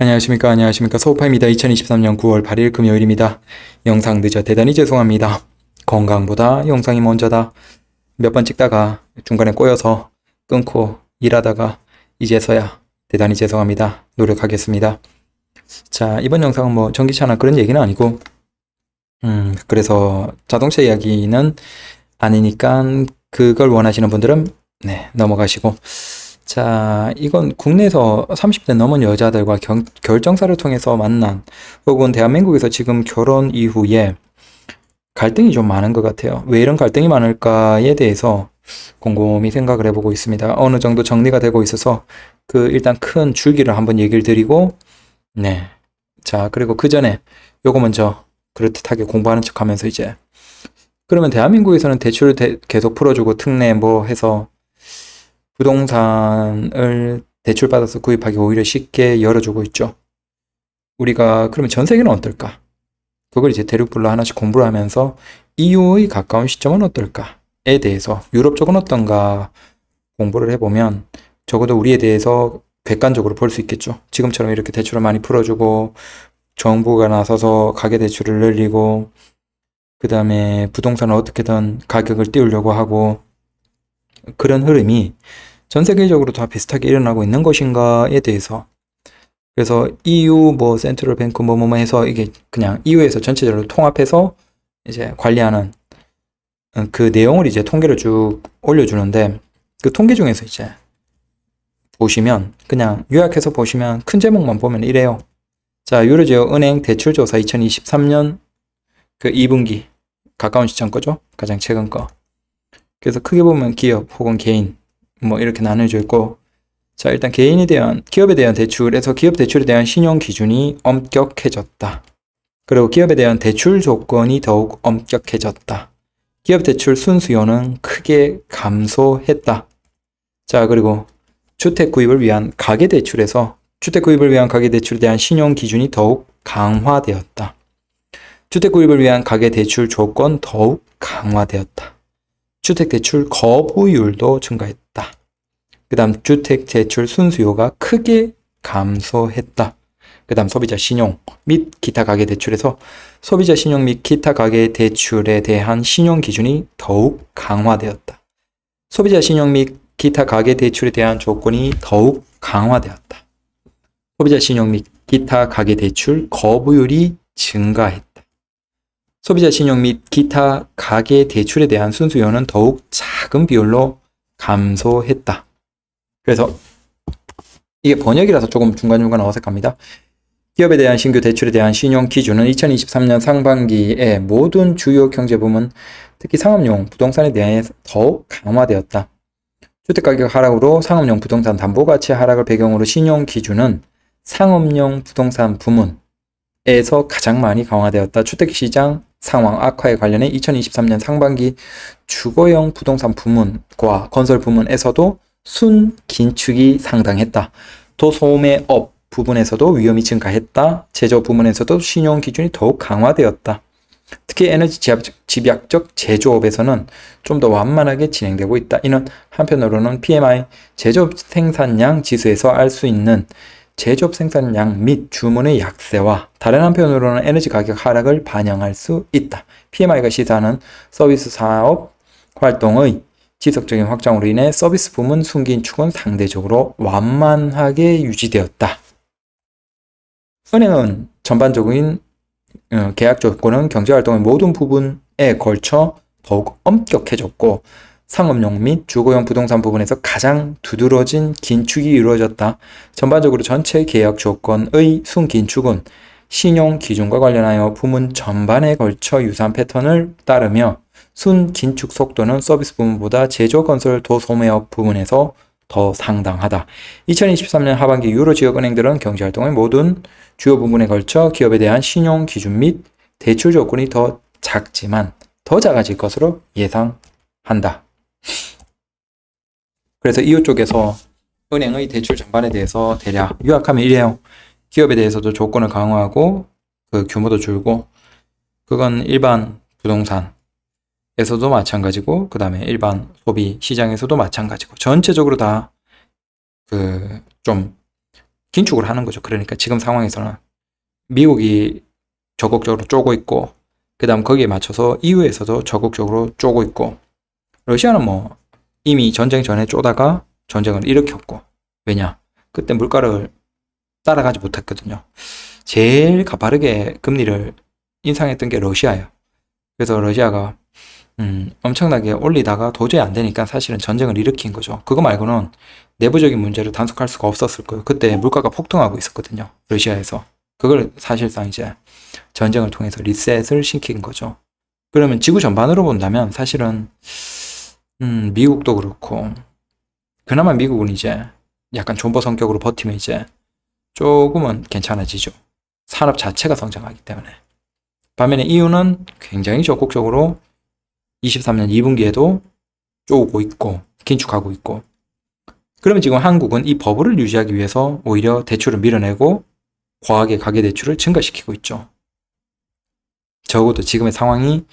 안녕하십니까 안녕하십니까 소파입니다 2023년 9월 8일 금요일입니다 영상 늦어 대단히 죄송합니다 건강보다 영상이 먼저다 몇 번 찍다가 중간에 꼬여서 끊고 일하다가 이제서야 대단히 죄송합니다 노력하겠습니다 자 이번 영상은 뭐 전기차나 그런 얘기는 아니고 음 그래서 자동차 이야기는 아니니까 그걸 원하시는 분들은 네 넘어가시고 자, 이건 국내에서 30대 넘은 여자들과 경, 결정사를 통해서 만난 혹은 대한민국에서 지금 결혼 이후에 갈등이 좀 많은 것 같아요. 왜 이런 갈등이 많을까에 대해서 곰곰이 생각을 해보고 있습니다. 어느 정도 정리가 되고 있어서 그 일단 큰 줄기를 한번 얘기를 드리고 네. 자, 그리고 그 전에 요거 먼저 그럴듯하게 공부하는 척 하면서 이제 그러면 대한민국에서는 대출을 대, 계속 풀어주고 특례 뭐 해서 부동산을 대출받아서 구입하기 오히려 쉽게 열어주고 있죠. 우리가 그러면 전 세계는 어떨까? 그걸 이제 대륙불로 하나씩 공부를 하면서 EU의 가까운 시점은 어떨까에 대해서 유럽 쪽은 어떤가 공부를 해보면 적어도 우리에 대해서 객관적으로 볼 수 있겠죠. 지금처럼 이렇게 대출을 많이 풀어주고 정부가 나서서 가계 대출을 늘리고 그 다음에 부동산을 어떻게든 가격을 띄우려고 하고 그런 흐름이 전 세계적으로 다 비슷하게 일어나고 있는 것인가에 대해서 그래서 EU 뭐 센트럴 뱅크 뭐뭐뭐 해서 이게 그냥 EU에서 전체적으로 통합해서 이제 관리하는 어, 그 내용을 이제 통계를 쭉 올려주는데 그 통계 중에서 이제 보시면 그냥 요약해서 보시면 큰 제목만 보면 이래요. 자 유로제어 은행 대출조사 2023년 그 2분기 가까운 시점 거죠. 가장 최근 거. 그래서 크게 보면 기업 혹은 개인 뭐 이렇게 나눠져 있고 자 일단 개인에 대한 기업에 대한 대출에서 기업 대출에 대한 신용 기준이 엄격해졌다. 그리고 기업에 대한 대출 조건이 더욱 엄격해졌다. 기업 대출 순수요는 크게 감소했다. 자 그리고 주택 구입을 위한 가계 대출에서 주택 구입을 위한 가계 대출에 대한 신용 기준이 더욱 강화되었다. 주택 구입을 위한 가계 대출 조건 더욱 강화되었다. 주택대출 거부율도 증가했다. 그 다음 주택대출 순수요가 크게 감소했다. 그 다음 소비자 신용 및 기타 가계 대출에서 소비자 신용 및 기타 가계 대출에 대한 신용 기준이 더욱 강화되었다. 소비자 신용 및 기타 가계 대출에 대한 조건이 더욱 강화되었다. 소비자 신용 및 기타 가계 대출 거부율이 증가했다. 소비자 신용 및 기타 가계 대출에 대한 순수요는 더욱 작은 비율로 감소했다. 그래서 이게 번역이라서 조금 중간중간 어색합니다. 기업에 대한 신규 대출에 대한 신용 기준은 2023년 상반기에 모든 주요 경제 부문, 특히 상업용 부동산에 대해 더욱 강화되었다. 주택가격 하락으로 상업용 부동산 담보가치 하락을 배경으로 신용 기준은 상업용 부동산 부문에서 가장 많이 강화되었다. 주택시장 상황 악화에 관련해 2023년 상반기 주거형 부동산 부문과 건설 부문에서도 순 긴축이 상당했다. 도소매업 부분에서도 위험이 증가했다. 제조 부문에서도 신용 기준이 더욱 강화되었다. 특히 에너지 집약적 제조업에서는 좀 더 완만하게 진행되고 있다. 이는 한편으로는 PMI 제조업 생산량 지수에서 알 수 있는 제조업 생산량 및 주문의 약세와 다른 한편으로는 에너지 가격 하락을 반영할 수 있다. PMI가 시사하는 서비스 사업 활동의 지속적인 확장으로 인해 서비스 부문 순기인축은 상대적으로 완만하게 유지되었다. 은행은 전반적인 어, 계약 조건은 경제활동의 모든 부분에 걸쳐 더욱 엄격해졌고 상업용 및 주거용 부동산 부분에서 가장 두드러진 긴축이 이루어졌다. 전반적으로 전체 계약 조건의 순긴축은 신용 기준과 관련하여 부문 전반에 걸쳐 유사한 패턴을 따르며 순긴축 속도는 서비스 부문보다 제조 건설 도소매업 부문에서 더 상당하다. 2023년 하반기 유로 지역 은행들은 경제 활동의 모든 주요 부분에 걸쳐 기업에 대한 신용 기준 및 대출 조건이 더 작지만 더 작아질 것으로 예상한다. 그래서 이웃 쪽에서 은행의 대출 전반에 대해서 대략 유약하면 이래요. 기업에 대해서도 조건을 강화하고 그 규모도 줄고 그건 일반 부동산에서도 마찬가지고 그 다음에 일반 소비 시장에서도 마찬가지고 전체적으로 다 그 좀 긴축을 하는 거죠. 그러니까 지금 상황에서는 미국이 적극적으로 쪼고 있고 그 다음 거기에 맞춰서 EU에서도 적극적으로 쪼고 있고 러시아는 뭐 이미 전쟁 전에 쪼다가 전쟁을 일으켰고 왜냐 그때 물가를 따라가지 못했거든요. 제일 가파르게 금리를 인상했던 게 러시아예요. 그래서 러시아가 음, 엄청나게 올리다가 도저히 안 되니까 사실은 전쟁을 일으킨 거죠. 그거 말고는 내부적인 문제를 단속할 수가 없었을 거예요. 그때 물가가 폭등하고 있었거든요. 러시아에서. 그걸 사실상 이제 전쟁을 통해서 리셋을 시킨 거죠. 그러면 지구 전반으로 본다면 사실은 음, 미국도 그렇고. 그나마 미국은 이제 약간 존버 성격으로 버티면 이제 조금은 괜찮아지죠. 산업 자체가 성장하기 때문에. 반면에 EU는 굉장히 적극적으로 23년 2분기에도 쪼고 있고 긴축하고 있고 그러면 지금 한국은 이 버블을 유지하기 위해서 오히려 대출을 밀어내고 과하게 가계대출을 증가시키고 있죠. 적어도 지금의 상황이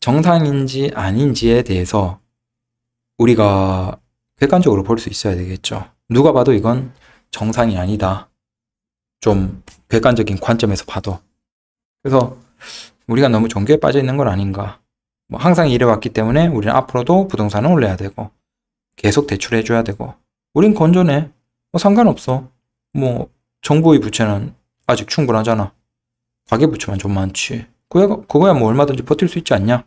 정상인지 아닌지에 대해서 우리가 객관적으로 볼 수 있어야 되겠죠. 누가 봐도 이건 정상이 아니다. 좀 객관적인 관점에서 봐도. 그래서 우리가 너무 종교에 빠져 있는 건 아닌가. 뭐 항상 이래왔기 때문에 우리는 앞으로도 부동산을 올려야 되고 계속 대출해 줘야 되고 우린 건전해. 뭐 상관없어. 뭐 정부의 부채는 아직 충분하잖아. 가계 부채만 좀 많지. 그거야, 그거야 뭐 얼마든지 버틸 수 있지 않냐?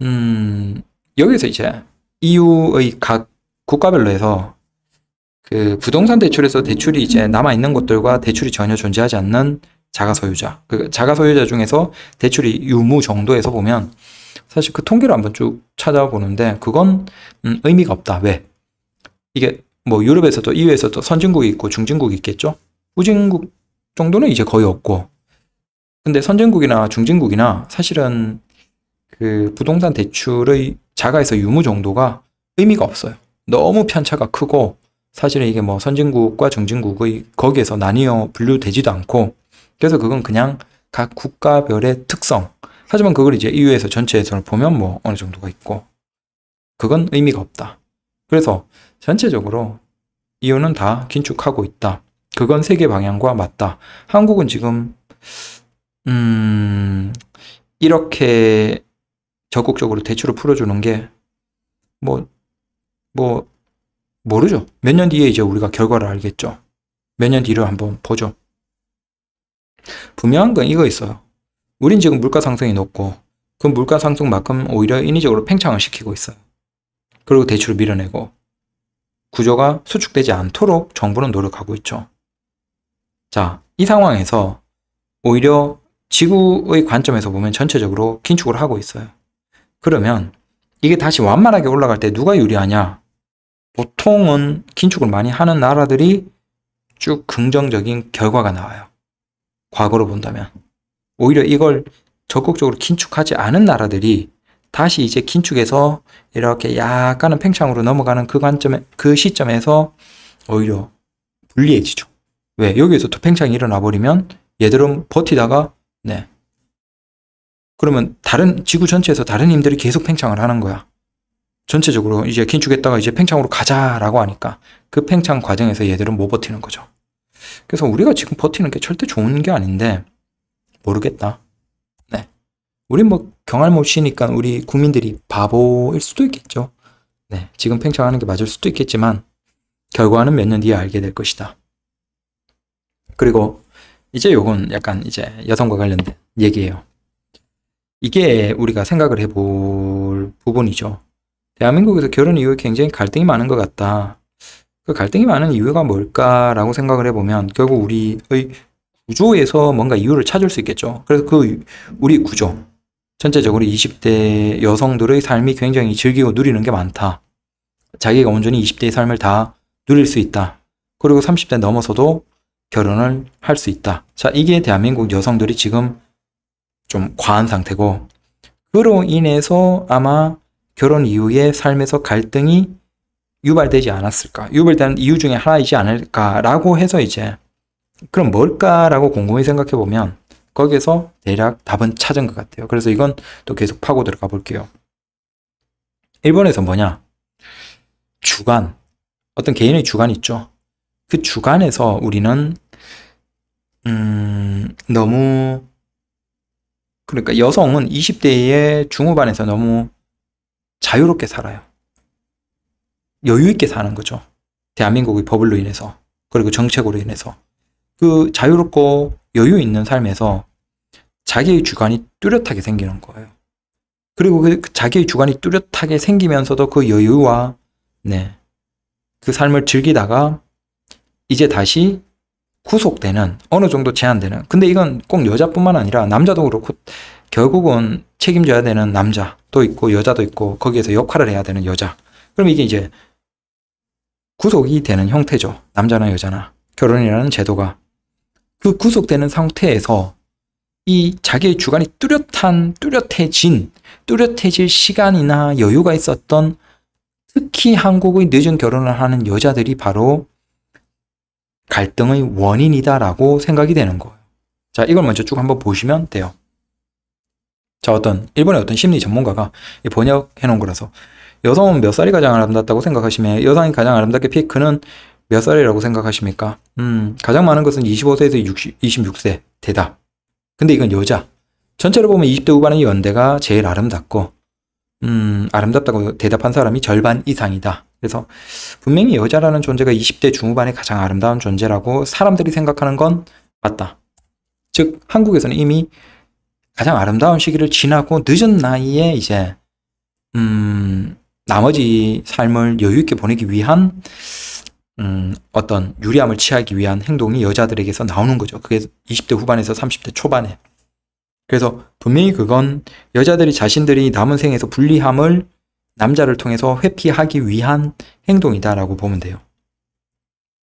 음, 여기서 이제 EU의 각 국가별로 해서 그 부동산 대출에서 대출이 이제 남아 있는 것들과 대출이 전혀 존재하지 않는 자가 소유자. 그 자가 소유자 중에서 대출이 유무 정도에서 보면 사실 그 통계를 한번 쭉 찾아보는데 그건 음, 의미가 없다. 왜? 이게 뭐 유럽에서도 EU에서도 선진국이 있고 중진국이 있겠죠. 후진국 정도는 이제 거의 없고. 근데 선진국이나 중진국이나 사실은 그 부동산 대출의 자가에서 유무 정도가 의미가 없어요. 너무 편차가 크고 사실은 이게 뭐 선진국과 정진국의 거기에서 나뉘어 분류되지도 않고 그래서 그건 그냥 각 국가별의 특성 하지만 그걸 이제 EU에서 전체에서 보면 뭐 어느 정도가 있고 그건 의미가 없다. 그래서 전체적으로 EU는 다 긴축하고 있다. 그건 세계 방향과 맞다. 한국은 지금 음 이렇게 적극적으로 대출을 풀어주는 게 뭐, 뭐, 모르죠. 몇 년 뒤에 이제 우리가 결과를 알겠죠. 몇 년 뒤를 한번 보죠. 분명한 건 이거 있어요. 우린 지금 물가 상승이 높고 그 물가 상승만큼 오히려 인위적으로 팽창을 시키고 있어요. 그리고 대출을 밀어내고 구조가 수축되지 않도록 정부는 노력하고 있죠. 자, 이 상황에서 오히려 지구의 관점에서 보면 전체적으로 긴축을 하고 있어요. 그러면 이게 다시 완만하게 올라갈 때 누가 유리하냐? 보통은 긴축을 많이 하는 나라들이 쭉 긍정적인 결과가 나와요. 과거로 본다면. 오히려 이걸 적극적으로 긴축하지 않은 나라들이 다시 이제 긴축해서 이렇게 약간은 팽창으로 넘어가는 그 관점에, 그 시점에서 오히려 불리해지죠. 왜? 여기에서 또 팽창이 일어나 버리면 얘들은 버티다가, 네, 그러면 다른 지구 전체에서 다른 힘들이 계속 팽창을 하는 거야. 전체적으로 이제 긴축했다가 이제 팽창으로 가자라고 하니까 그 팽창 과정에서 얘들은 못 버티는 거죠. 그래서 우리가 지금 버티는 게 절대 좋은 게 아닌데 모르겠다. 네. 우리 뭐 경할 못이니까 우리 국민들이 바보일 수도 있겠죠. 네. 지금 팽창하는 게 맞을 수도 있겠지만 결과는 몇 년 뒤에 알게 될 것이다. 그리고 이제 요건 약간 이제 여성과 관련된 얘기예요. 이게 우리가 생각을 해볼 부분이죠. 대한민국에서 결혼 이후에 굉장히 갈등이 많은 것 같다. 그 갈등이 많은 이유가 뭘까라고 생각을 해보면 결국 우리의 구조에서 뭔가 이유를 찾을 수 있겠죠. 그래서 그 우리 구조, 전체적으로 20대 여성들의 삶이 굉장히 즐기고 누리는 게 많다. 자기가 온전히 20대의 삶을 다 누릴 수 있다. 그리고 30대 넘어서도 결혼을 할 수 있다. 자, 이게 대한민국 여성들이 지금 좀 과한 상태고 그로 인해서 아마 결혼 이후에 삶에서 갈등이 유발되지 않았을까 유발된 이유 중에 하나이지 않을까라고 해서 이제 그럼 뭘까라고 곰곰이 생각해 보면 거기에서 대략 답은 찾은 것 같아요. 그래서 이건 또 계속 파고 들어가 볼게요. 일본에서 뭐냐? 주관. 어떤 개인의 주관 있죠. 그 주관에서 우리는 음, 너무 그러니까 여성은 20대의 중후반에서 너무 자유롭게 살아요. 여유있게 사는 거죠. 대한민국의 법을로 인해서, 그리고 정책으로 인해서. 그 자유롭고 여유 있는 삶에서 자기의 주관이 뚜렷하게 생기는 거예요. 그리고 그 자기의 주관이 뚜렷하게 생기면서도 그 여유와, 네, 그 삶을 즐기다가 이제 다시 구속되는 어느 정도 제한되는 근데 이건 꼭 여자뿐만 아니라 남자도 그렇고 결국은 책임져야 되는 남자도 있고 여자도 있고 거기에서 역할을 해야 되는 여자 그럼 이게 이제 구속이 되는 형태죠 남자나 여자나 결혼이라는 제도가 그 구속되는 상태에서 이 자기의 주관이 뚜렷한 뚜렷해진 뚜렷해질 시간이나 여유가 있었던 특히 한국의 늦은 결혼을 하는 여자들이 바로 갈등의 원인이다라고 생각이 되는 거예요. 자, 이걸 먼저 쭉 한번 보시면 돼요. 자, 어떤, 일본의 어떤 심리 전문가가 번역해 놓은 거라서 여성은 몇 살이 가장 아름답다고 생각하시며 여성이 가장 아름답게 피크는 몇 살이라고 생각하십니까? 음, 가장 많은 것은 25세에서 60, 26세 대답. 근데 이건 여자. 전체를 보면 20대 후반의 연대가 제일 아름답고, 음, 아름답다고 대답한 사람이 절반 이상이다. 그래서 분명히 여자라는 존재가 20대 중후반에 가장 아름다운 존재라고 사람들이 생각하는 건 맞다. 즉 한국에서는 이미 가장 아름다운 시기를 지나고 늦은 나이에 이제 음 나머지 삶을 여유 있게 보내기 위한 음 어떤 유리함을 취하기 위한 행동이 여자들에게서 나오는 거죠. 그게 20대 후반에서 30대 초반에. 그래서 분명히 그건 여자들이 자신들이 남은 생에서 불리함을 남자를 통해서 회피하기 위한 행동이다라고 보면 돼요.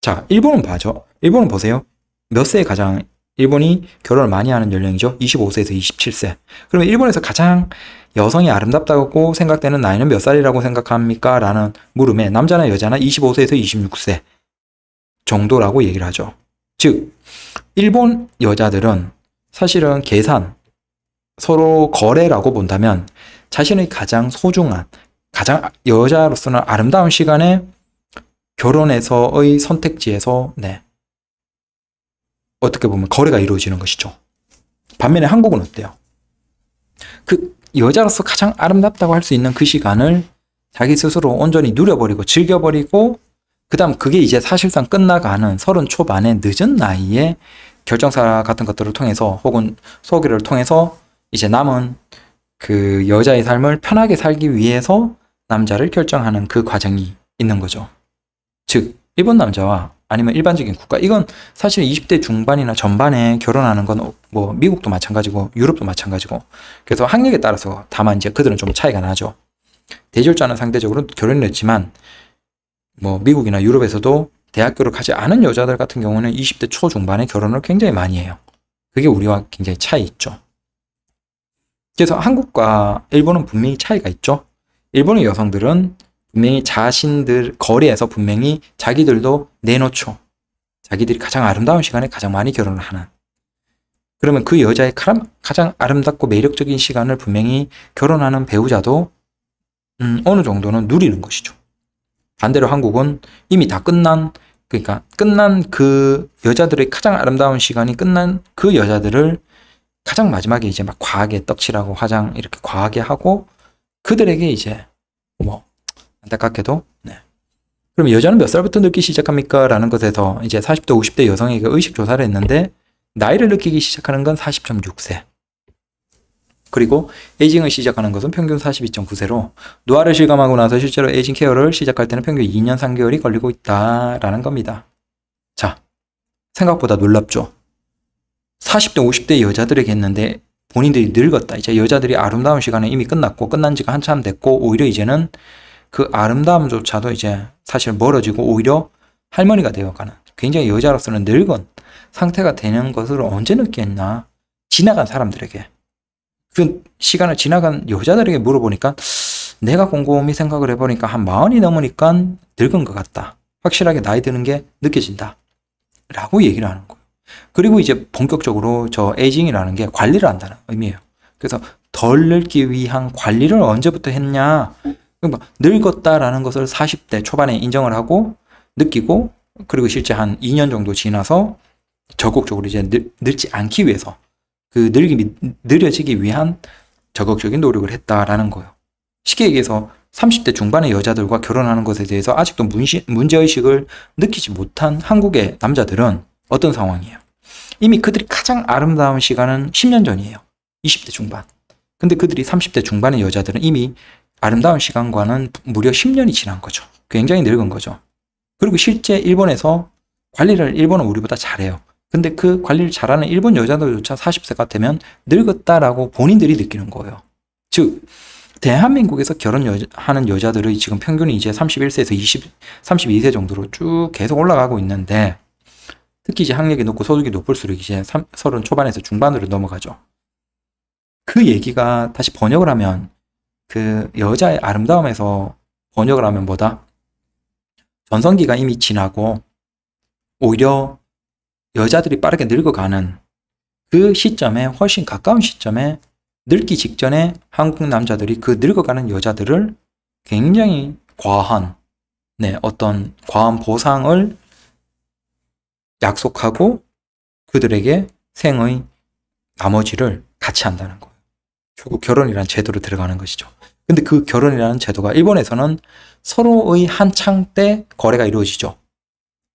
자, 일본은 봐죠. 일본은 보세요. 몇 세에 가장 일본이 결혼을 많이 하는 연령이죠. 25세에서 27세. 그러면 일본에서 가장 여성이 아름답다고 생각되는 나이는 몇 살이라고 생각합니까? 라는 물음에 남자나 여자나 25세에서 26세 정도라고 얘기를 하죠. 즉, 일본 여자들은 사실은 계산, 서로 거래라고 본다면 자신의 가장 소중한 가장 여자로서는 아름다운 시간에 결혼에서의 선택지에서 네. 어떻게 보면 거래가 이루어지는 것이죠. 반면에 한국은 어때요? 그 여자로서 가장 아름답다고 할 수 있는 그 시간을 자기 스스로 온전히 누려버리고 즐겨버리고 그 다음 그게 이제 사실상 끝나가는 서른 초반의 늦은 나이에 결정사 같은 것들을 통해서 혹은 소개를 통해서 이제 남은 그 여자의 삶을 편하게 살기 위해서 남자를 결정하는 그 과정이 있는 거죠. 즉, 일본 남자와 아니면 일반적인 국가 이건 사실 20대 중반이나 전반에 결혼하는 건 뭐 미국도 마찬가지고 유럽도 마찬가지고 그래서 학력에 따라서 다만 이제 그들은 좀 차이가 나죠. 대졸자는 상대적으로 결혼을 했지만 뭐 미국이나 유럽에서도 대학교를 가지 않은 여자들 같은 경우는 20대 초중반에 결혼을 굉장히 많이 해요. 그게 우리와 굉장히 차이 있죠. 그래서 한국과 일본은 분명히 차이가 있죠. 일본의 여성들은 분명히 자신들 거리에서 분명히 자기들도 내놓죠. 자기들이 가장 아름다운 시간에 가장 많이 결혼을 하는. 그러면 그 여자의 가장 아름답고 매력적인 시간을 분명히 결혼하는 배우자도 음, 어느 정도는 누리는 것이죠. 반대로 한국은 이미 다 끝난 그러니까 끝난 그 여자들의 가장 아름다운 시간이 끝난 그 여자들을 가장 마지막에 이제 막 과하게 떡칠하고 화장 이렇게 과하게 하고 그들에게 이제 뭐 안타깝게도 네. 그럼 여자는 몇 살부터 느끼기 시작합니까? 라는 것에서 이제 40대 50대 여성에게 의식 조사를 했는데 나이를 느끼기 시작하는 건 40.6세 그리고 에이징을 시작하는 것은 평균 42.9세로 노화를 실감하고 나서 실제로 에이징 케어를 시작할 때는 평균 2년 3개월이 걸리고 있다라는 겁니다. 자, 생각보다 놀랍죠? 40대, 50대 여자들에게 했는데 본인들이 늙었다. 이제 여자들이 아름다운 시간은 이미 끝났고 끝난 지가 한참 됐고 오히려 이제는 그 아름다움조차도 이제 사실 멀어지고 오히려 할머니가 되어가는 굉장히 여자로서는 늙은 상태가 되는 것을 언제 느꼈나 지나간 사람들에게 그 시간을 지나간 여자들에게 물어보니까 내가 곰곰이 생각을 해보니까 한 마흔이 넘으니까 늙은 것 같다 확실하게 나이 드는 게 느껴진다 라고 얘기를 하는 거예요 그리고 이제 본격적으로 저 에이징이라는 게 관리를 한다는 의미예요. 그래서 덜 늙기 위한 관리를 언제부터 했냐? 그러니까 늙었다라는 것을 40대 초반에 인정을 하고 느끼고 그리고 실제 한 2년 정도 지나서 적극적으로 이제 늙, 늙지 않기 위해서 그 늙기 느려지기 위한 적극적인 노력을 했다라는 거예요. 쉽게 얘기해서 30대 중반의 여자들과 결혼하는 것에 대해서 아직도 문제의식을 느끼지 못한 한국의 남자들은 어떤 상황이에요? 이미 그들이 가장 아름다운 시간은 10년 전이에요. 20대 중반. 근데 그들이 30대 중반의 여자들은 이미 아름다운 시간과는 무려 10년이 지난 거죠. 굉장히 늙은 거죠. 그리고 실제 일본에서 관리를 일본은 우리보다 잘해요. 근데 그 관리를 잘하는 일본 여자들조차 40세가 되면 늙었다라고 본인들이 느끼는 거예요. 즉, 대한민국에서 결혼하는 여자들의 지금 평균이 이제 31세에서 20, 32세 정도로 쭉 계속 올라가고 있는데 특히 이제 학력이 높고 소득이 높을수록 이제 3, 30 초반에서 중반으로 넘어가죠. 그 얘기가 다시 번역을 하면 그 여자의 아름다움에서 번역을 하면 뭐다? 전성기가 이미 지나고 오히려 여자들이 빠르게 늙어가는 그 시점에 훨씬 가까운 시점에 늙기 직전에 한국 남자들이 그 늙어가는 여자들을 굉장히 과한 네, 어떤 과한 보상을 약속하고 그들에게 생의 나머지를 같이 한다는 거예요. 결국 결혼이라는 제도로 들어가는 것이죠. 근데 그 결혼이라는 제도가 일본에서는 서로의 한창 때 거래가 이루어지죠.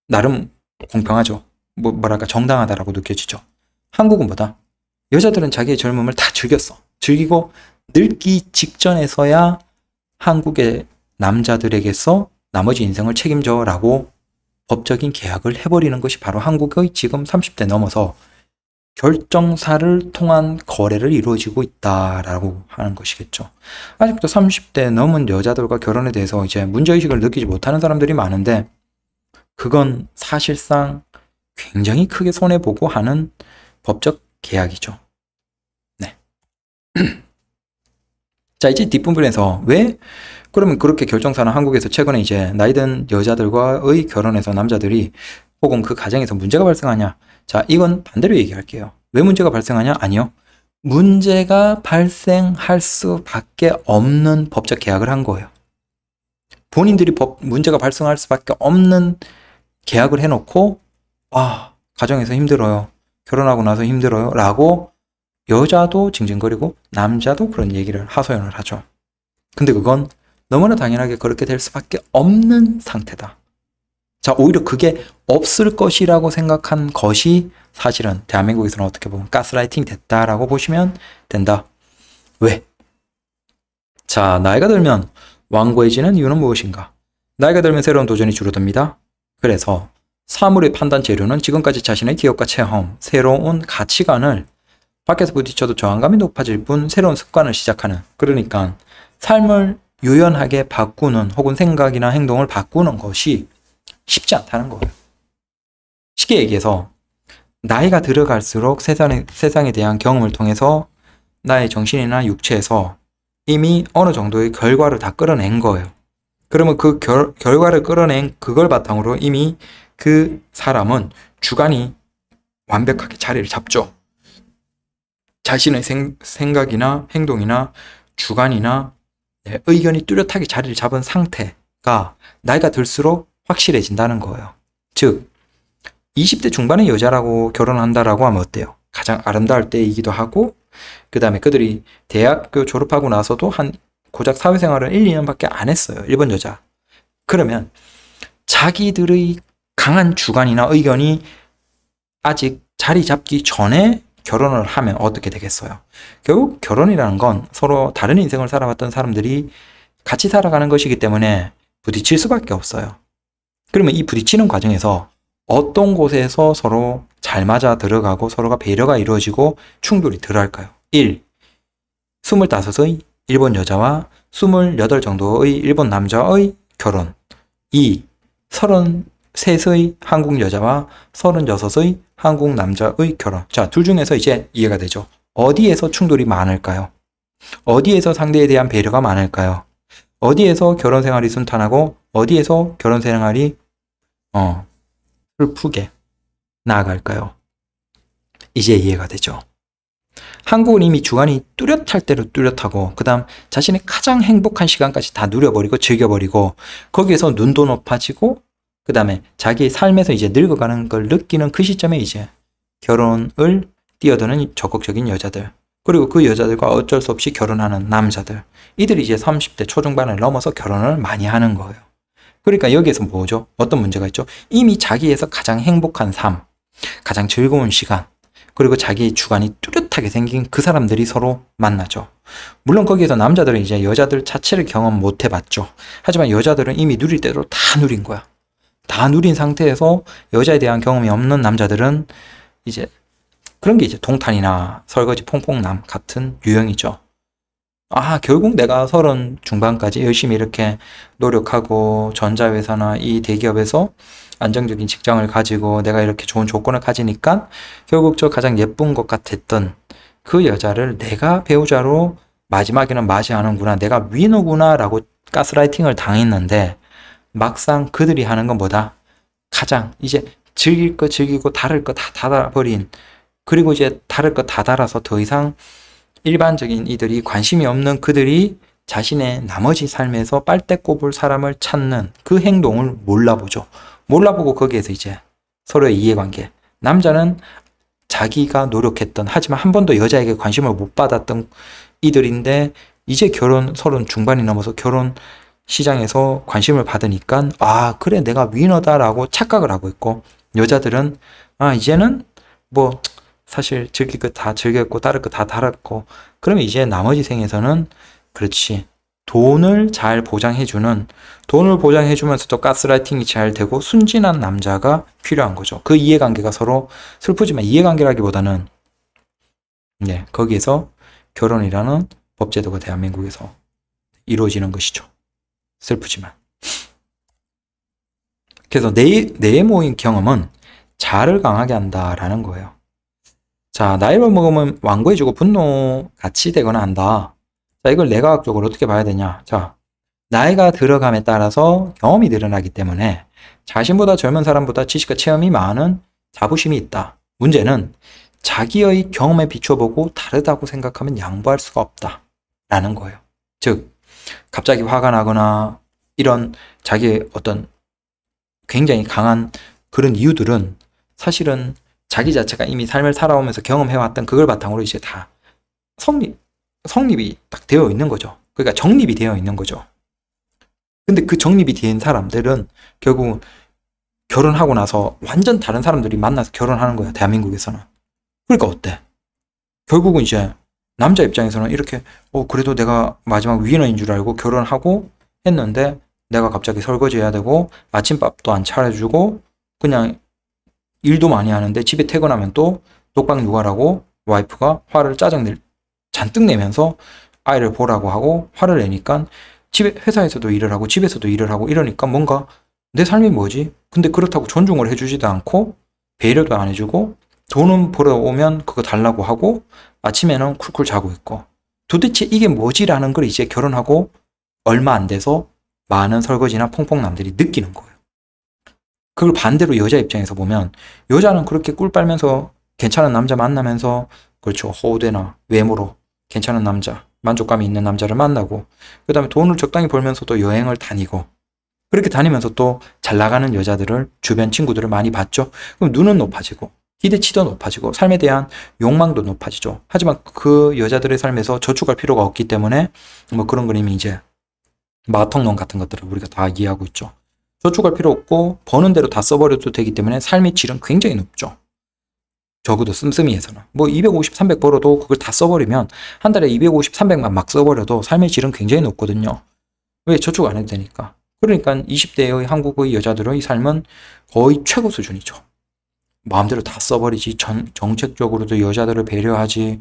나름 공평하죠. 뭐, 뭐랄까, 정당하다라고 느껴지죠. 한국은 뭐다? 여자들은 자기의 젊음을 다 즐겼어. 즐기고 늙기 직전에서야 한국의 남자들에게서 나머지 인생을 책임져라고 법적인 계약을 해버리는 것이 바로 한국의 지금 30대 넘어서 결정사를 통한 거래를 이루어지고 있다라고 하는 것이겠죠. 아직도 30대 넘은 여자들과 결혼에 대해서 이제 문제의식을 느끼지 못하는 사람들이 많은데 그건 사실상 굉장히 크게 손해보고 하는 법적 계약이죠. 네. 자, 이제 뒷부분에서 왜 그러면 그렇게 결정사는 한국에서 최근에 이제 나이든 여자들과의 결혼에서 남자들이 혹은 그 가정에서 문제가 발생하냐? 자, 이건 반대로 얘기할게요. 왜 문제가 발생하냐? 아니요. 문제가 발생할 수밖에 없는 법적 계약을 한 거예요. 본인들이 법, 문제가 발생할 수밖에 없는 계약을 해놓고, 아, 가정에서 힘들어요. 결혼하고 나서 힘들어요. 라고 여자도 징징거리고 남자도 그런 얘기를 하소연을 하죠. 근데 그건 너무나 당연하게 그렇게 될 수밖에 없는 상태다. 자, 오히려 그게 없을 것이라고 생각한 것이 사실은 대한민국에서는 어떻게 보면 가스라이팅 됐다라고 보시면 된다. 왜? 자, 나이가 들면 왕고해지는 이유는 무엇인가? 나이가 들면 새로운 도전이 줄어듭니다. 그래서 사물의 판단 재료는 지금까지 자신의 기억과 체험, 새로운 가치관을 밖에서 부딪혀도 저항감이 높아질 뿐 새로운 습관을 시작하는 그러니까 삶을 유연하게 바꾸는 혹은 생각이나 행동을 바꾸는 것이 쉽지 않다는 거예요. 쉽게 얘기해서 나이가 들어갈수록 세상에, 세상에 대한 경험을 통해서 나의 정신이나 육체에서 이미 어느 정도의 결과를 다 끌어낸 거예요. 그러면 그 결, 결과를 끌어낸 그걸 바탕으로 이미 그 사람은 주관이 완벽하게 자리를 잡죠. 자신의 생, 각이나 행동이나 주관이나 네, 의견이 뚜렷하게 자리를 잡은 상태가 나이가 들수록 확실해진다는 거예요. 즉, 20대 중반의 여자라고 결혼한다라고 하면 어때요? 가장 아름다울 때이기도 하고, 그 다음에 그들이 대학교 졸업하고 나서도 한 고작 사회생활을 1, 2년밖에 안 했어요. 일본 여자. 그러면 자기들의 강한 주관이나 의견이 아직 자리 잡기 전에 결혼을 하면 어떻게 되겠어요? 결국 결혼이라는 건 서로 다른 인생을 살아왔던 사람들이 같이 살아가는 것이기 때문에 부딪힐 수밖에 없어요. 그러면 이 부딪히는 과정에서 어떤 곳에서 서로 잘 맞아 들어가고 서로가 배려가 이루어지고 충돌이 들어갈까요? 1. 25의 일본 여자와 28 정도의 일본 남자의 결혼 2. 30 셋의 한국 여자와 36의 한국 남자의 결혼. 자, 둘 중에서 이제 이해가 되죠. 어디에서 충돌이 많을까요? 어디에서 상대에 대한 배려가 많을까요? 어디에서 결혼 생활이 순탄하고 어디에서 결혼 생활이 어, 슬프게 나아갈까요? 이제 이해가 되죠. 한국은 이미 주간이 뚜렷할 대로 뚜렷하고 그 다음 자신의 가장 행복한 시간까지 다 누려버리고 즐겨버리고 거기에서 눈도 높아지고 그 다음에 자기 삶에서 이제 늙어가는 걸 느끼는 그 시점에 이제 결혼을 뛰어드는 적극적인 여자들 그리고 그 여자들과 어쩔 수 없이 결혼하는 남자들 이들이 이제 30대 초중반을 넘어서 결혼을 많이 하는 거예요. 그러니까 여기에서 뭐죠? 어떤 문제가 있죠? 이미 자기에서 가장 행복한 삶, 가장 즐거운 시간, 그리고 자기 의 주관이 뚜렷하게 생긴 그 사람들이 서로 만나죠. 물론 거기에서 남자들은 이제 여자들 자체를 경험 못 해봤죠. 하지만 여자들은 이미 누릴 대로 다 누린 거야. 다 누린 상태에서 여자에 대한 경험이 없는 남자들은 이제 그런 게 이제 동탄이나 설거지 퐁퐁남 같은 유형이죠. 아, 결국 내가 서른 중반까지 열심히 이렇게 노력하고 전자회사나 이 대기업에서 안정적인 직장을 가지고 내가 이렇게 좋은 조건을 가지니까 결국 저 가장 예쁜 것 같았던 그 여자를 내가 배우자로 마지막에는 맞이 하는구나, 내가 위너구나 라고 가스라이팅을 당했는데 막상 그들이 하는 건 뭐다? 가장 이제 즐길 거 즐기고 다를 거 다 닫아버린 그리고 이제 다를 거다 달아서 더 이상 일반적인 이들이 관심이 없는 그들이 자신의 나머지 삶에서 빨대 꼽을 사람을 찾는 그 행동을 몰라보죠. 몰라보고 거기에서 이제 서로의 이해관계. 남자는 자기가 노력했던 하지만 한 번도 여자에게 관심을 못 받았던 이들인데 이제 결혼 서른 중반이 넘어서 결혼 시장에서 관심을 받으니까 아 그래 내가 위너다라고 착각을 하고 있고 여자들은 아 이제는 뭐 사실 즐길 거 다 즐겼고 따를 거다 달았고 그러면 이제 나머지 생에서는 그렇지 돈을 잘 보장해주는 돈을 보장해주면서 도 가스라이팅이 잘 되고 순진한 남자가 필요한 거죠 그 이해관계가 서로 슬프지만 이해관계라기보다는 네 거기에서 결혼이라는 법제도가 대한민국에서 이루어지는 것이죠. 슬프지만. 그래서 내, 내 모인 경험은 자를 강하게 한다라는 거예요. 자, 나이를 먹으면 완고해지고 분노 같이 되거나 한다. 자, 이걸 내과학적으로 어떻게 봐야 되냐. 자, 나이가 들어감에 따라서 경험이 늘어나기 때문에 자신보다 젊은 사람보다 지식과 체험이 많은 자부심이 있다. 문제는 자기의 경험에 비춰보고 다르다고 생각하면 양보할 수가 없다. 라는 거예요. 즉, 갑자기 화가 나거나 이런 자기의 어떤 굉장히 강한 그런 이유들은 사실은 자기 자체가 이미 삶을 살아오면서 경험해왔던 그걸 바탕으로 이제 다 성립, 성립이 딱 되어 있는 거죠. 그러니까 정립이 되어 있는 거죠. 근데 그 정립이 된 사람들은 결국 결혼하고 나서 완전 다른 사람들이 만나서 결혼하는 거야, 대한민국에서는. 그러니까 어때? 결국은 이제 남자 입장에서는 이렇게 어 그래도 내가 마지막 위너인 줄 알고 결혼하고 했는데 내가 갑자기 설거지 해야 되고 아침밥도 안 차려주고 그냥 일도 많이 하는데 집에 퇴근하면 또 독방 육아라고 와이프가 화를 짜증 낼 잔뜩 내면서 아이를 보라고 하고 화를 내니까 집에 회사에서도 일을 하고 집에서도 일을 하고 이러니까 뭔가 내 삶이 뭐지? 근데 그렇다고 존중을 해주지도 않고 배려도 안 해주고 돈은 벌어오면 그거 달라고 하고 아침에는 쿨쿨 자고 있고 도대체 이게 뭐지라는 걸 이제 결혼하고 얼마 안 돼서 많은 설거지나 퐁퐁남들이 느끼는 거예요. 그걸 반대로 여자 입장에서 보면 여자는 그렇게 꿀 빨면서 괜찮은 남자 만나면서 그렇죠. 호우대나 외모로 괜찮은 남자, 만족감이 있는 남자를 만나고 그 다음에 돈을 적당히 벌면서 또 여행을 다니고 그렇게 다니면서 또 잘 나가는 여자들을 주변 친구들을 많이 봤죠. 그럼 눈은 높아지고 기대치도 높아지고 삶에 대한 욕망도 높아지죠. 하지만 그 여자들의 삶에서 저축할 필요가 없기 때문에 뭐 그런 그림이 이제 마통론 같은 것들을 우리가 다 이해하고 있죠. 저축할 필요 없고 버는 대로 다 써버려도 되기 때문에 삶의 질은 굉장히 높죠. 적어도 씀씀이에서는 뭐 250, 300 벌어도 그걸 다 써버리면 한 달에 250, 300만 막 써버려도 삶의 질은 굉장히 높거든요. 왜 저축 안 해도 되니까. 그러니까 20대의 한국의 여자들의 삶은 거의 최고 수준이죠. 마음대로 다 써버리지 전, 정책적으로도 여자들을 배려하지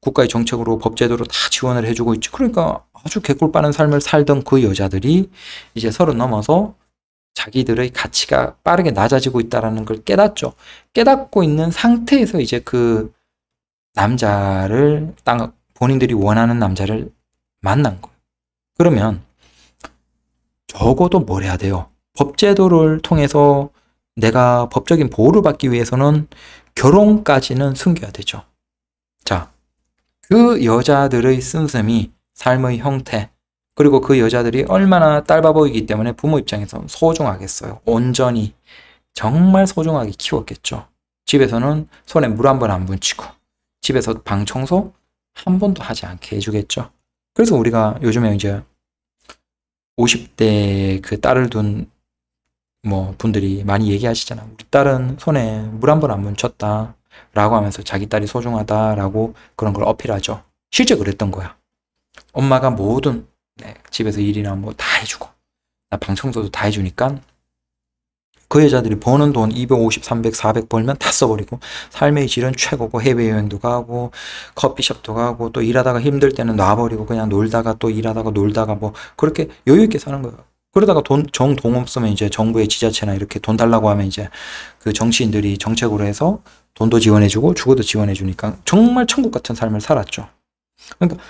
국가의 정책으로 법제도로 다 지원을 해주고 있지 그러니까 아주 개꿀 빠는 삶을 살던 그 여자들이 이제 서른 넘어서 자기들의 가치가 빠르게 낮아지고 있다라는 걸 깨닫죠 깨닫고 있는 상태에서 이제 그 남자를 땅 본인들이 원하는 남자를 만난 거예요 그러면 적어도 뭘 해야 돼요 법제도를 통해서 내가 법적인 보호를 받기 위해서는 결혼까지는 숨겨야 되죠. 자, 그 여자들의 씀씀이 삶의 형태, 그리고 그 여자들이 얼마나 딸바보이기 때문에 부모 입장에서 소중하겠어요. 온전히. 정말 소중하게 키웠겠죠. 집에서는 손에 물 한 번안붙이고 집에서 방 청소 한 번도 하지 않게 해주겠죠. 그래서 우리가 요즘에 이제 50대 그 딸을 둔뭐 분들이 많이 얘기하시잖아. 우리 딸은 손에 물 한 번 안 묻혔다. 라고 하면서 자기 딸이 소중하다라고 그런 걸 어필하죠. 실제 그랬던 거야. 엄마가 모든 네, 집에서 일이나 뭐 다 해주고 나 방청소도 다 해주니까 그 여자들이 버는 돈 250, 300, 400 벌면 다 써버리고 삶의 질은 최고고 해외여행도 가고 커피숍도 가고 또 일하다가 힘들 때는 놔버리고 그냥 놀다가 또 일하다가 놀다가 뭐 그렇게 여유있게 사는 거예요. 그러다가 돈, 정돈 없으면 이제 정부의 지자체나 이렇게 돈 달라고 하면 이제 그 정치인들이 정책으로 해서 돈도 지원해주고 죽어도 지원해주니까 정말 천국 같은 삶을 살았죠. 그러니까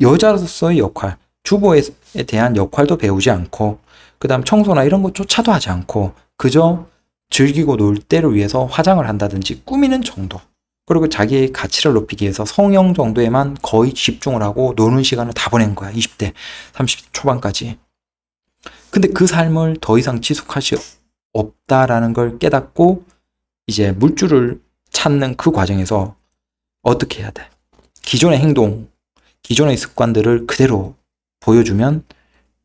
여자로서의 역할, 주부에 대한 역할도 배우지 않고, 그 다음 청소나 이런 것조차도 하지 않고, 그저 즐기고 놀 때를 위해서 화장을 한다든지 꾸미는 정도. 그리고 자기의 가치를 높이기 위해서 성형 정도에만 거의 집중을 하고 노는 시간을 다 보낸 거야. 20대, 30 초반까지. 근데 그 삶을 더 이상 지속할 수 없다라는 걸 깨닫고 이제 물줄을 찾는 그 과정에서 어떻게 해야 돼? 기존의 행동, 기존의 습관들을 그대로 보여주면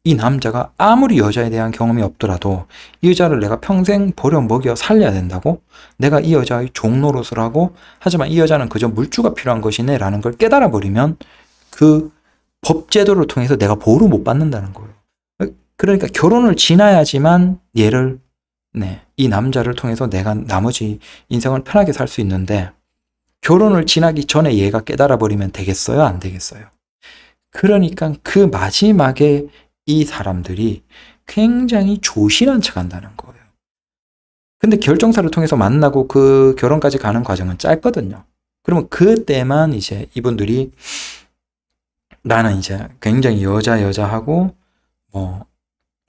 이 남자가 아무리 여자에 대한 경험이 없더라도 이 여자를 내가 평생 버려먹여 살려야 된다고 내가 이 여자의 종로로서 라고 하지만 이 여자는 그저 물주가 필요한 것이네 라는 걸 깨달아 버리면 그 법제도를 통해서 내가 보호를 못 받는다는 거예요. 그러니까 결혼을 지나야지만 얘를 네, 이 남자를 통해서 내가 나머지 인생을 편하게 살 수 있는데 결혼을 지나기 전에 얘가 깨달아 버리면 되겠어요? 안 되겠어요? 그러니까 그 마지막에 이 사람들이 굉장히 조신한 척 한다는 거예요. 근데 결정사를 통해서 만나고 그 결혼까지 가는 과정은 짧거든요. 그러면 그때만 이제 이분들이 나는 이제 굉장히 여자 여자하고 뭐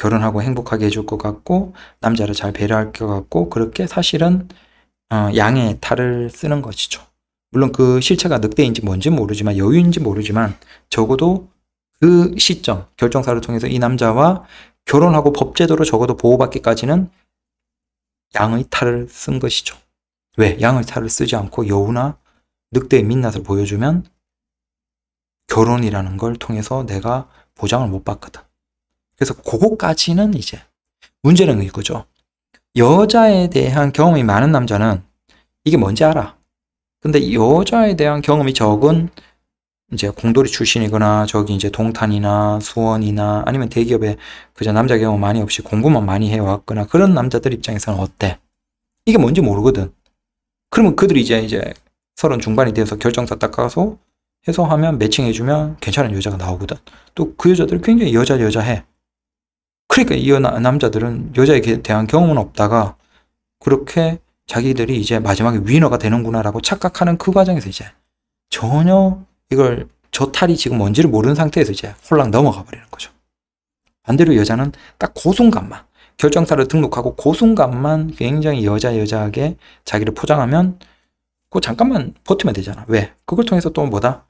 결혼하고 행복하게 해줄 것 같고 남자를 잘 배려할 것 같고 그렇게 사실은 어, 양의 탈을 쓰는 것이죠. 물론 그 실체가 늑대인지 뭔지 모르지만 여유인지 모르지만 적어도 그 시점 결정사를 통해서 이 남자와 결혼하고 법제도로 적어도 보호받기까지는 양의 탈을 쓴 것이죠. 왜? 양의 탈을 쓰지 않고 여우나 늑대의 민낯을 보여주면 결혼이라는 걸 통해서 내가 보장을 못 받거든. 그래서 그거까지는 이제 문제는 이거죠. 여자에 대한 경험이 많은 남자는 이게 뭔지 알아. 근데 여자에 대한 경험이 적은 이제 공돌이 출신이거나 저기 이제 동탄이나 수원이나 아니면 대기업에 그저 남자 경험 많이 없이 공부만 많이 해왔거나 그런 남자들 입장에서는 어때? 이게 뭔지 모르거든. 그러면 그들이 이제 이제 서른 중반이 되어서 결정서 딱가서 해소하면 매칭해주면 괜찮은 여자가 나오거든. 또 그 여자들 굉장히 여자 여자해. 그러니까 이 남자들은 여자에 대한 경험은 없다가 그렇게 자기들이 이제 마지막에 위너가 되는구나라고 착각하는 그 과정에서 이제 전혀 이걸 저 탈이 지금 뭔지를 모르는 상태에서 이제 홀랑 넘어가 버리는 거죠. 반대로 여자는 딱 그 순간만 결정사를 등록하고 그 순간만 굉장히 여자 여자하게 자기를 포장하면 그 잠깐만 버티면 되잖아. 왜? 그걸 통해서 또 뭐다?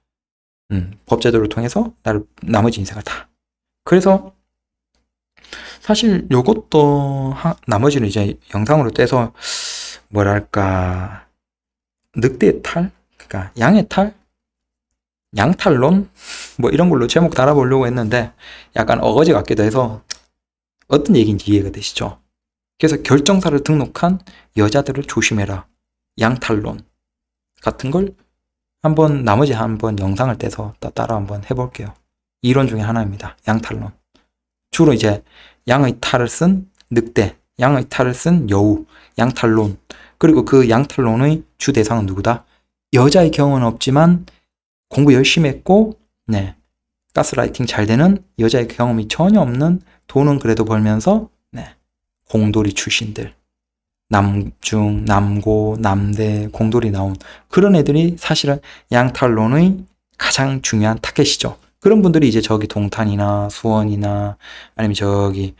음, 법제도를 통해서 나를 나머지 인생을 다. 그래서 사실 요것도 하, 나머지는 이제 영상으로 떼서 뭐랄까 늑대 탈? 그러니까 양의 탈? 양탈론? 뭐 이런 걸로 제목 달아보려고 했는데 약간 어거지 같기도 해서 어떤 얘기인지 이해가 되시죠? 그래서 결정사를 등록한 여자들을 조심해라. 양탈론 같은 걸 한번 나머지 한번 영상을 떼서 따라 한번 해볼게요. 이론 중에 하나입니다. 양탈론. 주로 이제 양의 탈을 쓴 늑대, 양의 탈을 쓴 여우, 양탈론 그리고 그 양탈론의 주 대상은 누구다? 여자의 경우는 없지만 공부 열심히 했고 네 가스라이팅 잘 되는 여자의 경험이 전혀 없는 돈은 그래도 벌면서 네 공돌이 출신들 남중, 남고, 남대, 공돌이 나온 그런 애들이 사실은 양탈론의 가장 중요한 타겟이죠. 그런 분들이 이제 저기 동탄이나 수원이나 아니면 저기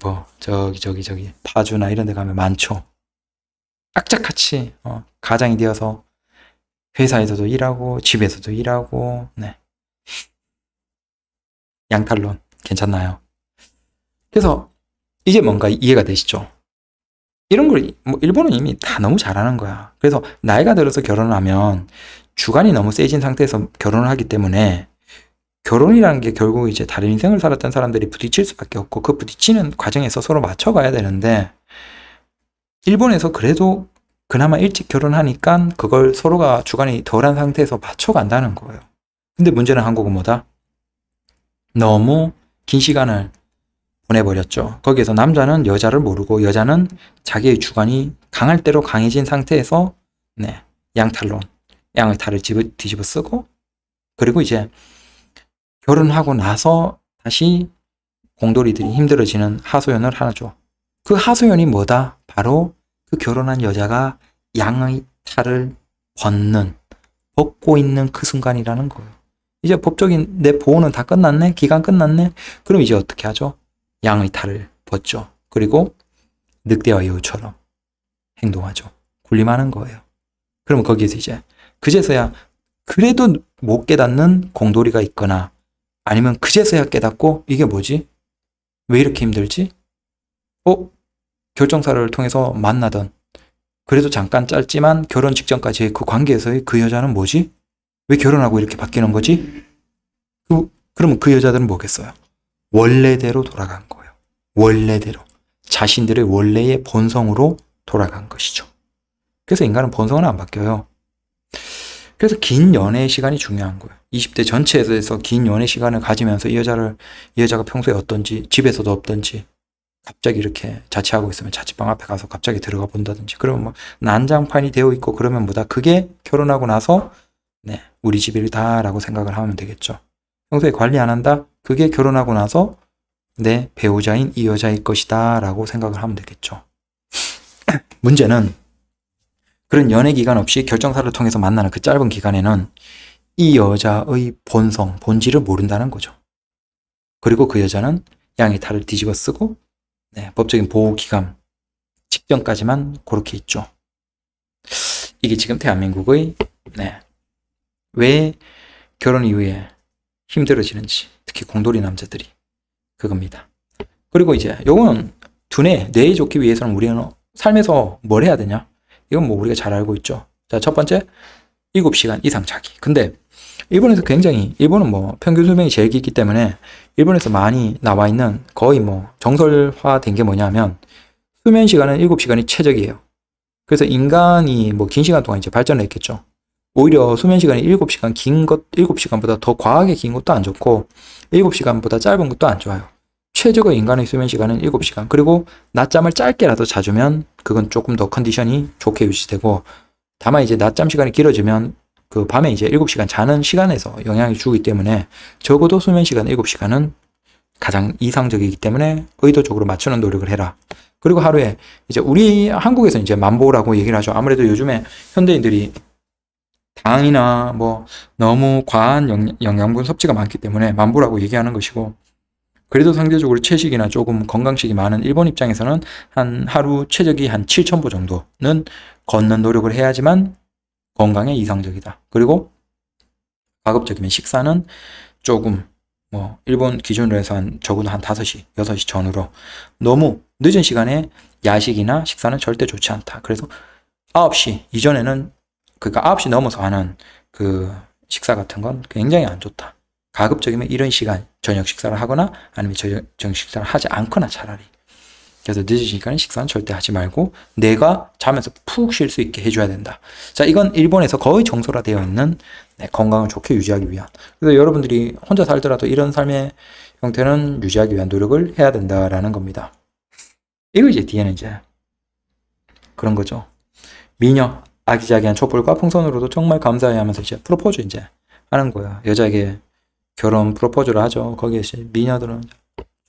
뭐 저기 저기 저기 파주나 이런 데 가면 많죠. 깍짝같이 어, 가장이 되어서 회사에서도 일하고 집에서도 일하고 네. 양탈론 괜찮나요? 그래서 이제 뭔가 이해가 되시죠? 이런 걸뭐 일본은 이미 다 너무 잘하는 거야. 그래서 나이가 들어서 결혼하면 주관이 너무 세진 상태에서 결혼을 하기 때문에 결혼이라는 게 결국 이제 다른 인생을 살았던 사람들이 부딪힐 수밖에 없고 그 부딪히는 과정에서 서로 맞춰가야 되는데 일본에서 그래도 그나마 일찍 결혼하니까 그걸 서로가 주관이 덜한 상태에서 맞춰간다는 거예요. 근데 문제는 한국은 뭐다? 너무 긴 시간을 보내버렸죠. 거기에서 남자는 여자를 모르고 여자는 자기의 주관이 강할 대로 강해진 상태에서 네, 양탈론, 양의 탈을 뒤집어 쓰고 그리고 이제 결혼하고 나서 다시 공돌이들이 힘들어지는 하소연을 하죠. 나그 하소연이 뭐다? 바로 그 결혼한 여자가 양의 탈을 벗는, 벗고 있는 그 순간이라는 거예요. 이제 법적인 내 보호는 다 끝났네? 기간 끝났네? 그럼 이제 어떻게 하죠? 양의 탈을 벗죠. 그리고 늑대와 여우처럼 행동하죠. 군림하는 거예요. 그러면 거기에서 이제 그제서야 그래도 못 깨닫는 공돌이가 있거나 아니면 그제서야 깨닫고 이게 뭐지? 왜 이렇게 힘들지? 어? 결정사를 통해서 만나던 그래도 잠깐 짧지만 결혼 직전까지의 그 관계에서의 그 여자는 뭐지? 왜 결혼하고 이렇게 바뀌는 거지? 그, 그러면 그 여자들은 뭐겠어요? 원래대로 돌아간 거예요. 원래대로. 자신들의 원래의 본성으로 돌아간 것이죠. 그래서 인간은 본성은 안 바뀌어요. 그래서 긴 연애 시간이 중요한 거예요. 20대 전체에서 긴 연애 시간을 가지면서 이 여자를 이 여자가 평소에 어떤지 집에서도 없던지 갑자기 이렇게 자취하고 있으면 자취방 앞에 가서 갑자기 들어가 본다든지 그러면 뭐 난장판이 되어 있고 그러면 뭐다 그게 결혼하고 나서 네 우리 집이다라고 생각을 하면 되겠죠. 평소에 관리 안 한다 그게 결혼하고 나서 내 배우자인 이 여자일 것이다라고 생각을 하면 되겠죠. 문제는 그런 연애 기간 없이 결정사를 통해서 만나는 그 짧은 기간에는 이 여자의 본성, 본질을 모른다는 거죠. 그리고 그 여자는 양의 달을 뒤집어 쓰고 네, 법적인 보호 기간 직전까지만 그렇게 있죠. 이게 지금 대한민국의 네, 왜 결혼 이후에 힘들어지는지 특히 공돌이 남자들이 그겁니다. 그리고 이제 요건 두뇌, 뇌에 좋기 위해서는 우리는 삶에서 뭘 해야 되냐? 이건 뭐 우리가 잘 알고 있죠. 자, 첫 번째, 7시간 이상 자기. 근데 일본에서 굉장히, 일본은 뭐 평균 수명이 제일 길기 때문에 일본에서 많이 나와 있는 거의 뭐 정설화된 게 뭐냐면 수면 시간은 7시간이 최적이에요. 그래서 인간이 뭐 긴 시간 동안 이제 발전을 했겠죠. 오히려 수면 시간이 7시간 긴 것, 7시간보다 더 과하게 긴 것도 안 좋고, 7시간보다 짧은 것도 안 좋아요. 최적의 인간의 수면 시간은 7시간. 그리고 낮잠을 짧게라도 자주면 그건 조금 더 컨디션이 좋게 유지되고 다만 이제 낮잠 시간이 길어지면 그 밤에 이제 7시간 자는 시간에서 영향을 주기 때문에 적어도 수면 시간 7시간은 가장 이상적이기 때문에 의도적으로 맞추는 노력을 해라. 그리고 하루에 이제 우리 한국에서 이제 만보라고 얘기를 하죠. 아무래도 요즘에 현대인들이 당이나 뭐 너무 과한 영양분 섭취가 많기 때문에 만보라고 얘기하는 것이고 그래도 상대적으로 채식이나 조금 건강식이 많은 일본 입장에서는 한 하루 최적이 한 7,000보 정도는 걷는 노력을 해야지만 건강에 이상적이다. 그리고 가급적이면 식사는 조금 뭐 일본 기준으로 해서 한 적어도 한 5시, 6시 전후로 너무 늦은 시간에 야식이나 식사는 절대 좋지 않다. 그래서 9시 이전에는 그러니까 9시 넘어서 하는 그 식사 같은 건 굉장히 안 좋다. 가급적이면 이런 시간 저녁 식사를 하거나 아니면 저녁, 저녁 식사를 하지 않거나 차라리 그래서 늦으시니까 는 식사는 절대 하지 말고 내가 자면서 푹 쉴 수 있게 해줘야 된다. 자, 이건 일본에서 거의 정서화되어 있는 네, 건강을 좋게 유지하기 위한. 그래서 여러분들이 혼자 살더라도 이런 삶의 형태는 유지하기 위한 노력을 해야 된다라는 겁니다. 이거 이제 뒤에는 이제 그런 거죠. 미녀 아기자기한 촛불과 풍선으로도 정말 감사해 하면서 이제 프로포즈 이제 하는 거야. 여자에게 결혼 프로포즈를 하죠. 거기에 미녀들은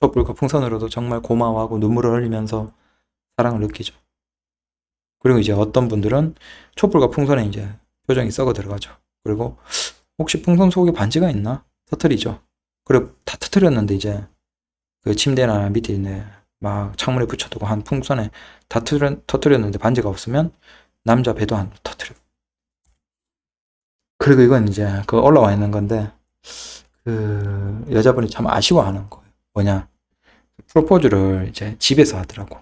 촛불과 풍선으로도 정말 고마워하고 눈물을 흘리면서 사랑을 느끼죠. 그리고 이제 어떤 분들은 촛불과 풍선에 이제 표정이 썩어 들어가죠. 그리고 혹시 풍선 속에 반지가 있나? 터트리죠. 그리고 다 터트렸는데 이제 그 침대나 밑에 있는 막 창문에 붙여두고 한 풍선에 다 터트렸는데 반지가 없으면 남자 배도 안 터트려. 그리고 이건 이제 그 올라와 있는 건데 그 여자분이 참 아쉬워하는 거예요. 뭐냐 프로포즈를 이제 집에서 하더라고.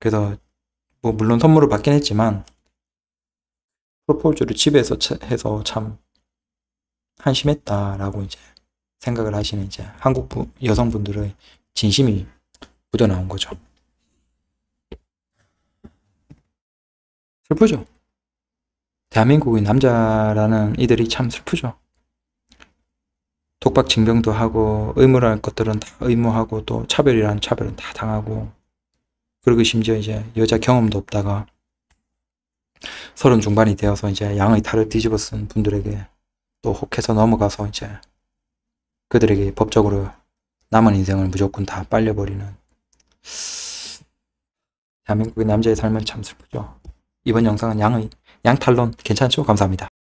그래서 뭐 물론 선물을 받긴 했지만 프로포즈를 집에서 해서 참 한심했다라고 이제 생각을 하시는 이제 한국 여성분들의 진심이 묻어 나온 거죠. 슬프죠. 대한민국의 남자라는 이들이 참 슬프죠. 독박 징병도 하고 의무라는 것들은 다 의무하고 또 차별이라는 차별은 다 당하고 그리고 심지어 이제 여자 경험도 없다가 서른 중반이 되어서 이제 양의 탈을 뒤집어 쓴 분들에게 또 혹해서 넘어가서 이제 그들에게 법적으로 남은 인생을 무조건 다 빨려버리는 대한민국의 남자의 삶은 참 슬프죠. 이번 영상은 양의 양탈론 괜찮죠? 감사합니다.